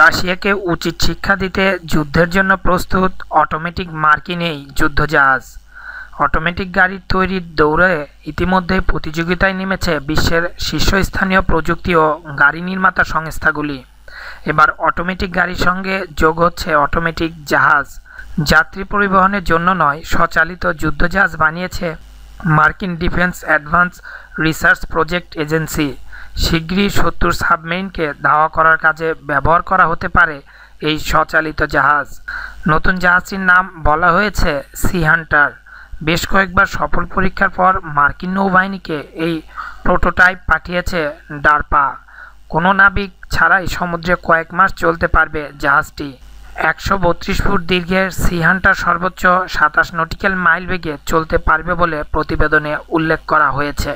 রাশিয়াকে উচিত শিক্ষা দিতে যুদ্ধের জন্য প্রস্তুত অটোমেটিক মার্কিনেই যুদ্ধজাহাজ অটোমেটিক গাড়ি তৈরির দৌড়ে ইতিমধ্যে প্রতিযোগিতায় নেমেছে বিশ্বের শীর্ষস্থানীয় প্রযুক্তি ও গাড়ি নির্মাতা সংস্থাগুলি এবার অটোমেটিক গাড়ির সঙ্গে যোগ হচ্ছে অটোমেটিক জাহাজ যাত্রী পরিবহনের জন্য নয় স্বচালিত যুদ্ধজাহাজ বানিয়েছে মার্কিন defence advance research project agency শিগগিরই শত্রুর সাবমেরিনকে ধাওয়া করার কাজে ব্যবহার করা হতে পারে এই স্বচালিত জাহাজ নতুন জাহাজটির নাম বলা হয়েছে সি হান্টার বেশ কয়েকবার সফল পরীক্ষার পর মার্কিন নৌবাহিনীকে এই প্রোটোটাইপ পাঠিয়েছে ডারপা কোনো নাবিক ছাড়াই সমুদ্রে কয়েক মাস চলতে পারবে জাহাজটি একশো বত্রিশ ফুট দীর্ঘের সি হান্টার সর্বোচ্চ সাতাশ নটিক্যাল মাইল বেগে চলতে পারবে বলে প্রতিবেদনে উল্লেখ করা হয়েছে